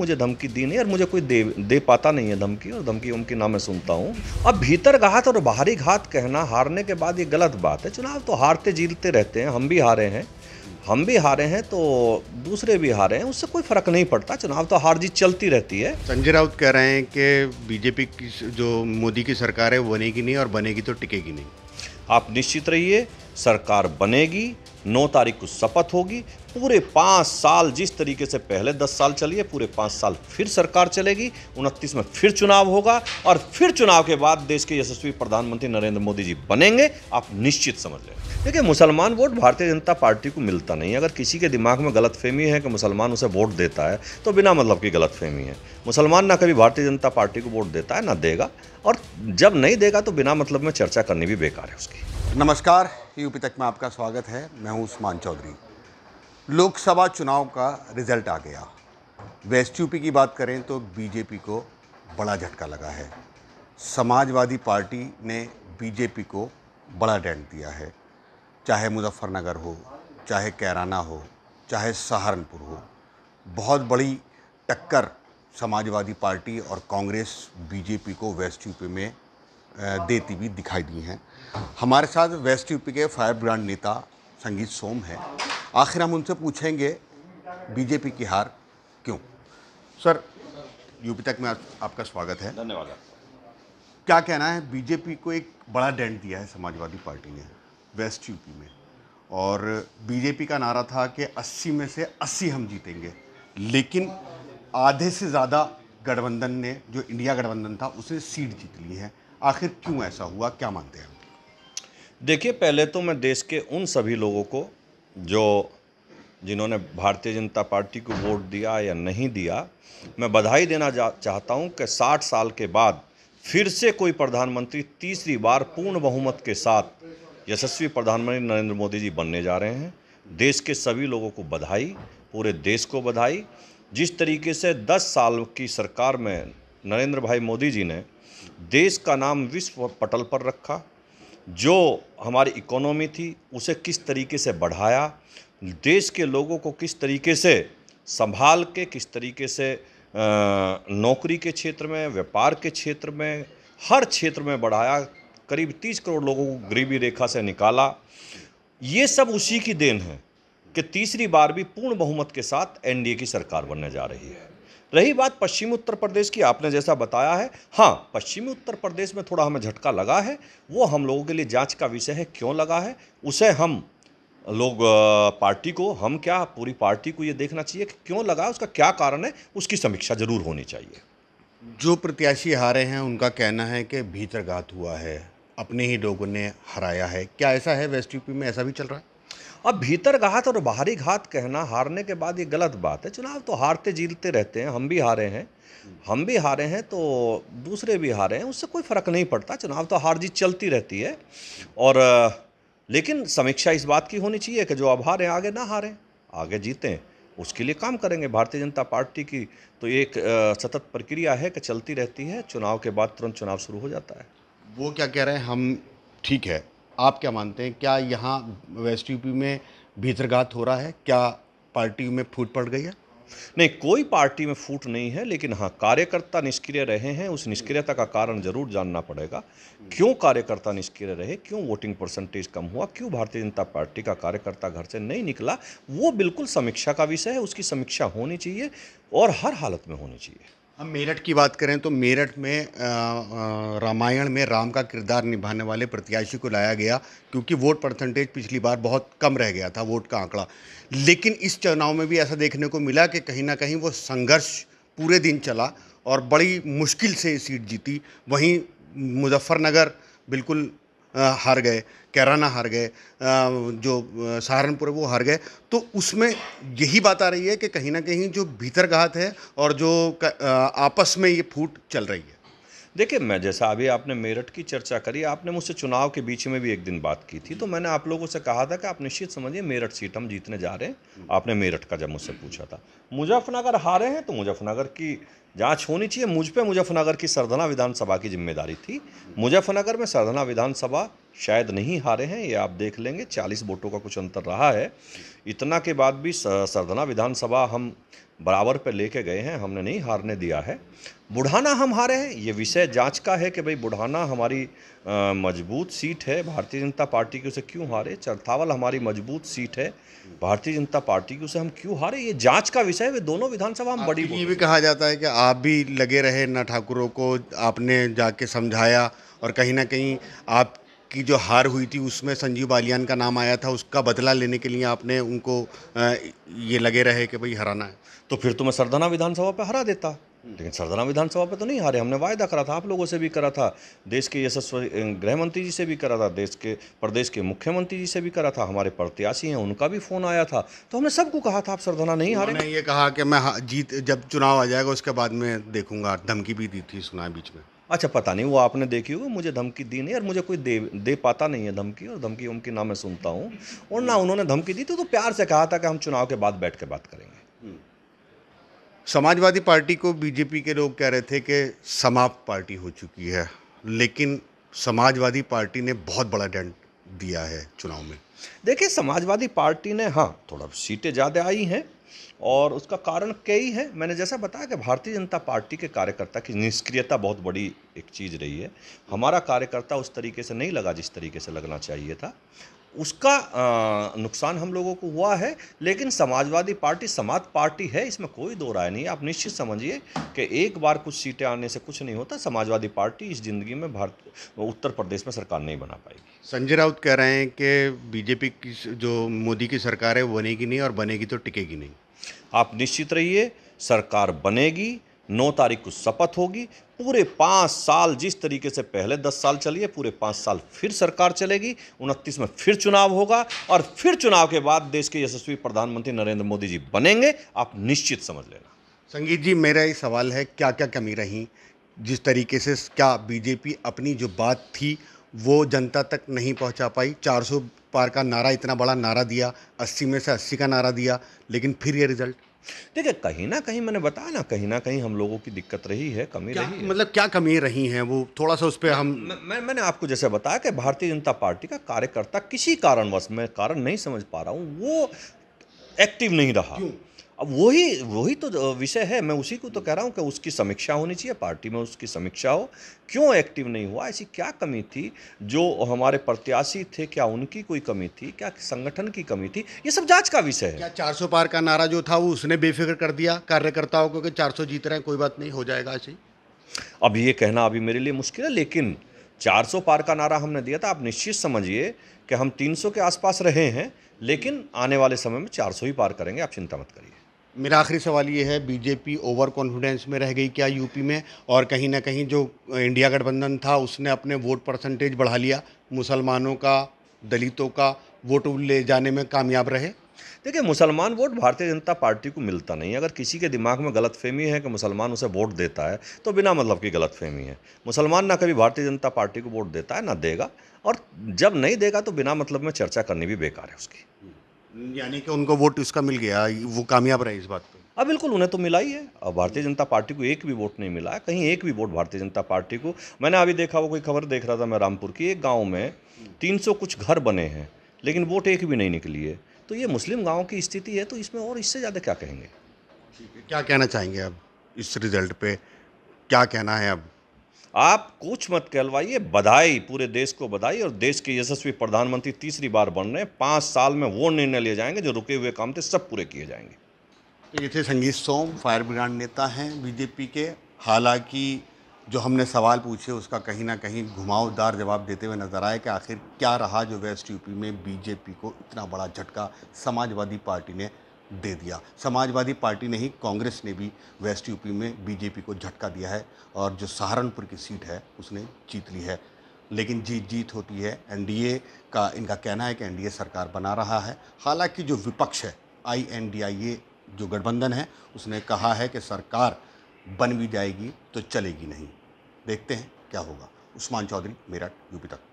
मुझे धमकी दी नहीं और मुझे कोई दे दे पाता नहीं है धमकी और धमकी उनकी ना मैं सुनता हूँ अब भीतर घात तो और बाहरी घात कहना हारने के बाद ये गलत बात है चुनाव तो हारते जीतते रहते हैं हम भी हारे हैं हम भी हारे हैं तो दूसरे भी हारे हैं उससे कोई फर्क नहीं पड़ता चुनाव तो हार जीत चलती रहती है संजय राउत कह रहे हैं कि बीजेपी की जो मोदी की सरकार है वो बनेगी नहीं और बनेगी तो टिकेगी नहीं आप निश्चित रहिए सरकार बनेगी नौ तारीख को शपथ होगी पूरे पाँच साल जिस तरीके से पहले दस साल चलिए पूरे पाँच साल फिर सरकार चलेगी उनतीस में फिर चुनाव होगा और फिर चुनाव के बाद देश के यशस्वी प्रधानमंत्री नरेंद्र मोदी जी बनेंगे आप निश्चित समझ लें देखिए मुसलमान वोट भारतीय जनता पार्टी को मिलता नहीं अगर किसी के दिमाग में फहमी है कि मुसलमान उसे वोट देता है तो बिना मतलब की फहमी है मुसलमान ना कभी भारतीय जनता पार्टी को वोट देता है ना देगा और जब नहीं देगा तो बिना मतलब में चर्चा करनी भी बेकार है उसकी नमस्कार यूपी तक में आपका स्वागत है मैं हूं उस्मान चौधरी लोकसभा चुनाव का रिजल्ट आ गया वेस्ट यूपी की बात करें तो बीजेपी को बड़ा झटका लगा है समाजवादी पार्टी ने बीजेपी को बड़ा डेंट दिया है चाहे मुजफ्फरनगर हो चाहे कैराना हो चाहे सहारनपुर हो बहुत बड़ी टक्कर समाजवादी पार्टी और कांग्रेस बीजेपी को वेस्ट यूपी में देती हुई दिखाई दी हैं हमारे साथ वेस्ट यूपी के फायर ब्रांड नेता संगीत सोम हैं आखिर हम उनसे पूछेंगे बीजेपी की हार क्यों सर यूपी तक में आप, आपका स्वागत है धन्यवाद क्या कहना है बीजेपी को एक बड़ा डेंट दिया है समाजवादी पार्टी ने वेस्ट यूपी में और बीजेपी का नारा था कि 80 में से 80 हम जीतेंगे लेकिन आधे से ज़्यादा गठबंधन ने जो इंडिया गठबंधन था उसे सीट जीत ली है आखिर क्यों ऐसा हुआ क्या मानते हैं देखिए पहले तो मैं देश के उन सभी लोगों को जो जिन्होंने भारतीय जनता पार्टी को वोट दिया या नहीं दिया मैं बधाई देना चाहता हूं कि 60 साल के बाद फिर से कोई प्रधानमंत्री तीसरी बार पूर्ण बहुमत के साथ यशस्वी प्रधानमंत्री नरेंद्र मोदी जी बनने जा रहे हैं देश के सभी लोगों को बधाई पूरे देश को बधाई जिस तरीके से 10 साल की सरकार में नरेंद्र भाई मोदी जी ने देश का नाम विश्व पटल पर रखा जो हमारी इकोनॉमी थी उसे किस तरीके से बढ़ाया देश के लोगों को किस तरीके से संभाल के किस तरीके से नौकरी के क्षेत्र में व्यापार के क्षेत्र में हर क्षेत्र में बढ़ाया करीब तीस करोड़ लोगों को गरीबी रेखा से निकाला ये सब उसी की देन है कि तीसरी बार भी पूर्ण बहुमत के साथ एनडीए की सरकार बनने जा रही है रही बात पश्चिमी उत्तर प्रदेश की आपने जैसा बताया है हाँ पश्चिमी उत्तर प्रदेश में थोड़ा हमें झटका लगा है वो हम लोगों के लिए जांच का विषय है क्यों लगा है उसे हम लोग पार्टी को हम क्या पूरी पार्टी को ये देखना चाहिए कि क्यों लगा उसका क्या कारण है उसकी समीक्षा जरूर होनी चाहिए जो प्रत्याशी हारे हैं उनका कहना है कि भीतरघात हुआ है अपने ही लोगों ने हराया है क्या ऐसा है वेस्ट यूपी में ऐसा भी चल रहा है अब भीतर घात और बाहरी घात कहना हारने के बाद ये गलत बात है चुनाव तो हारते जीतते रहते हैं हम भी हारे हैं हम भी हारे हैं तो दूसरे भी हारे हैं उससे कोई फ़र्क नहीं पड़ता चुनाव तो हार जीत चलती रहती है और लेकिन समीक्षा इस बात की होनी चाहिए कि जो अब हारें आगे ना हारें आगे जीतें उसके लिए काम करेंगे भारतीय जनता पार्टी की तो एक सतत प्रक्रिया है कि चलती रहती है चुनाव के बाद तुरंत चुनाव शुरू हो जाता है वो क्या कह रहे हैं हम ठीक है आप क्या मानते हैं क्या यहाँ वेस्ट यूपी में भीतरघात हो रहा है क्या पार्टी में फूट पड़ गई है नहीं कोई पार्टी में फूट नहीं है लेकिन हाँ कार्यकर्ता निष्क्रिय रहे हैं उस निष्क्रियता का कारण जरूर जानना पड़ेगा क्यों कार्यकर्ता निष्क्रिय रहे क्यों वोटिंग परसेंटेज कम हुआ क्यों भारतीय जनता पार्टी का कार्यकर्ता घर से नहीं निकला वो बिल्कुल समीक्षा का विषय है उसकी समीक्षा होनी चाहिए और हर हालत में होनी चाहिए हम मेरठ की बात करें तो मेरठ में रामायण में राम का किरदार निभाने वाले प्रत्याशी को लाया गया क्योंकि वोट परसेंटेज पिछली बार बहुत कम रह गया था वोट का आंकड़ा लेकिन इस चुनाव में भी ऐसा देखने को मिला कि कहीं ना कहीं वो संघर्ष पूरे दिन चला और बड़ी मुश्किल से सीट जीती वहीं मुजफ्फरनगर बिल्कुल हार गए कैराना हार गए जो सहारनपुर वो हार गए तो उसमें यही बात आ रही है कि कहीं ना कहीं जो भीतर घात है और जो आपस में ये फूट चल रही है देखिए मैं जैसा अभी आपने मेरठ की चर्चा करी आपने मुझसे चुनाव के बीच में भी एक दिन बात की थी तो मैंने आप लोगों से कहा था कि आप निश्चित समझिए मेरठ सीट हम जीतने जा रहे हैं आपने मेरठ का जब मुझसे पूछा था मुजफ्फरनगर हारे हैं तो मुजफ्फरनगर की जांच होनी चाहिए मुझ पर मुजफ्फरनगर की सरधना विधानसभा की जिम्मेदारी थी मुजफ्फरनगर में सरधना विधानसभा शायद नहीं हारे हैं ये आप देख लेंगे चालीस वोटों का कुछ अंतर रहा है इतना के बाद भी सरधना विधानसभा हम बराबर पे लेके गए हैं हमने नहीं हारने दिया है बुढ़ाना हम हारे हैं ये विषय जांच का है कि भाई बुढ़ाना हमारी मजबूत सीट है भारतीय जनता पार्टी की उसे क्यों हारे चरथावल हमारी मजबूत सीट है भारतीय जनता पार्टी की उसे हम क्यों हारे ये जांच का विषय है वे दोनों विधानसभा हम बड़ी ये भी कहा जाता है कि आप भी लगे रहे ना ठाकुरों को आपने जाके समझाया और कहीं ना कहीं आप की जो हार हुई थी उसमें संजीव बालियान का नाम आया था उसका बदला लेने के लिए आपने उनको ये लगे रहे कि भाई हराना है तो फिर तो मैं सरदाना विधानसभा पर हरा देता लेकिन सरदाना विधानसभा पर तो नहीं हारे हमने वायदा करा था आप लोगों से भी करा था देश के यशस्वी गृह मंत्री जी से भी करा था देश के प्रदेश के मुख्यमंत्री जी से भी करा था हमारे प्रत्याशी हैं उनका भी फ़ोन आया था तो हमने सबको कहा था आप सरदाना नहीं हारे मैंने ये कहा कि मैं जीत जब चुनाव आ जाएगा उसके बाद में देखूंगा धमकी भी दी थी सुना बीच में अच्छा पता नहीं वो आपने देखी होगी मुझे धमकी दी नहीं और मुझे कोई दे दे पाता नहीं है धमकी और धमकी उमकी ना मैं सुनता हूँ और ना हम्म। उन्होंने धमकी दी थी तो प्यार से कहा था कि हम चुनाव के बाद बैठ के बात करेंगे हम्म। समाजवादी पार्टी को बीजेपी के लोग कह रहे थे कि समाप्त पार्टी हो चुकी है लेकिन समाजवादी पार्टी ने बहुत बड़ा डेंट दिया है चुनाव में देखिए समाजवादी पार्टी ने हाँ थोड़ा सीटें ज़्यादा आई हैं और उसका कारण कई है मैंने जैसा बताया कि भारतीय जनता पार्टी के कार्यकर्ता की निष्क्रियता बहुत बड़ी एक चीज़ रही है हमारा कार्यकर्ता उस तरीके से नहीं लगा जिस तरीके से लगना चाहिए था उसका आ, नुकसान हम लोगों को हुआ है लेकिन समाजवादी पार्टी समाज पार्टी है इसमें कोई दो राय नहीं है आप निश्चित समझिए कि एक बार कुछ सीटें आने से कुछ नहीं होता समाजवादी पार्टी इस ज़िंदगी में भारत उत्तर प्रदेश में सरकार नहीं बना पाएगी संजय राउत कह रहे हैं कि बीजेपी की जो मोदी की सरकार है वो बनेगी नहीं और बनेगी तो टिकेगी नहीं आप निश्चित रहिए सरकार बनेगी नौ तारीख को शपथ होगी पूरे पाँच साल जिस तरीके से पहले दस साल चलिए पूरे पाँच साल फिर सरकार चलेगी उनतीस में फिर चुनाव होगा और फिर चुनाव के बाद देश के यशस्वी प्रधानमंत्री नरेंद्र मोदी जी बनेंगे आप निश्चित समझ लेना संगीत जी मेरा ये सवाल है क्या क्या कमी रही जिस तरीके से क्या बीजेपी अपनी जो बात थी वो जनता तक नहीं पहुंचा पाई 400 पार का नारा इतना बड़ा नारा दिया अस्सी में से अस्सी का नारा दिया लेकिन फिर ये रिजल्ट देखिए कहीं ना कहीं मैंने बताया ना कहीं ना कहीं हम लोगों की दिक्कत रही है कमी क्या, रही है। मतलब क्या कमी रही हैं वो थोड़ा सा उस पर हम मैं, मैं मैंने आपको जैसे बताया कि भारतीय जनता पार्टी का कार्यकर्ता किसी कारणवश मैं कारण नहीं समझ पा रहा हूँ वो एक्टिव नहीं रहा क्यों? अब वही वही तो विषय है मैं उसी को तो कह रहा हूँ कि उसकी समीक्षा होनी चाहिए पार्टी में उसकी समीक्षा हो क्यों एक्टिव नहीं हुआ ऐसी क्या कमी थी जो हमारे प्रत्याशी थे क्या उनकी कोई कमी थी क्या संगठन की कमी थी ये सब जांच का विषय है क्या 400 पार का नारा जो था वो उसने बेफिक्र कर दिया कार्यकर्ताओं को कि चार जीत रहे हैं कोई बात नहीं हो जाएगा ऐसे अब ये कहना अभी मेरे लिए मुश्किल है लेकिन चार पार का नारा हमने दिया था आप निश्चित समझिए कि हम तीन के आसपास रहे हैं लेकिन आने वाले समय में चार ही पार करेंगे आप चिंता मत करिए मेरा आखिरी सवाल ये है बीजेपी ओवर कॉन्फिडेंस में रह गई क्या यूपी में और कहीं ना कहीं जो इंडिया गठबंधन था उसने अपने वोट परसेंटेज बढ़ा लिया मुसलमानों का दलितों का वोट ले जाने में कामयाब रहे देखिए मुसलमान वोट भारतीय जनता पार्टी को मिलता नहीं अगर किसी के दिमाग में गलत फहमी है कि मुसलमान उसे वोट देता है तो बिना मतलब की गलत फहमी है मुसलमान ना कभी भारतीय जनता पार्टी को वोट देता है ना देगा और जब नहीं देगा तो बिना मतलब में चर्चा करनी भी बेकार है उसकी यानी कि उनको वोट इसका मिल गया वो कामयाब रहे इस बात पे अब हाँ, बिल्कुल उन्हें तो मिला ही है अब भारतीय जनता पार्टी को एक भी वोट नहीं मिला है कहीं एक भी वोट भारतीय जनता पार्टी को मैंने अभी देखा वो कोई खबर देख रहा था मैं रामपुर की एक गाँव में तीन कुछ घर बने हैं लेकिन वोट एक भी नहीं निकली है तो ये मुस्लिम गाँव की स्थिति है तो इसमें और इससे ज़्यादा क्या कहेंगे क्या कहना चाहेंगे अब इस रिजल्ट पे क्या कहना है अब आप कुछ मत कहलवाइए बधाई पूरे देश को बधाई और देश के यशस्वी प्रधानमंत्री तीसरी बार बन रहे हैं पाँच साल में वो निर्णय लिए जाएंगे जो रुके हुए काम थे सब पूरे किए जाएंगे ये थे संगीत सोम फायर ब्रिगेड नेता हैं बीजेपी के हालांकि जो हमने सवाल पूछे उसका कहीं ना कहीं घुमावदार जवाब देते हुए नजर आए कि आखिर क्या रहा जो वेस्ट यूपी में बीजेपी को इतना बड़ा झटका समाजवादी पार्टी ने दे दिया समाजवादी पार्टी नहीं कांग्रेस ने भी वेस्ट यूपी में बीजेपी को झटका दिया है और जो सहारनपुर की सीट है उसने जीत ली है लेकिन जीत जीत होती है एनडीए का इनका कहना है कि एनडीए सरकार बना रहा है हालांकि जो विपक्ष है आई एन डी आई ए जो गठबंधन है उसने कहा है कि सरकार बन भी जाएगी तो चलेगी नहीं देखते हैं क्या होगा उस्मान चौधरी मेरठ यूपी तक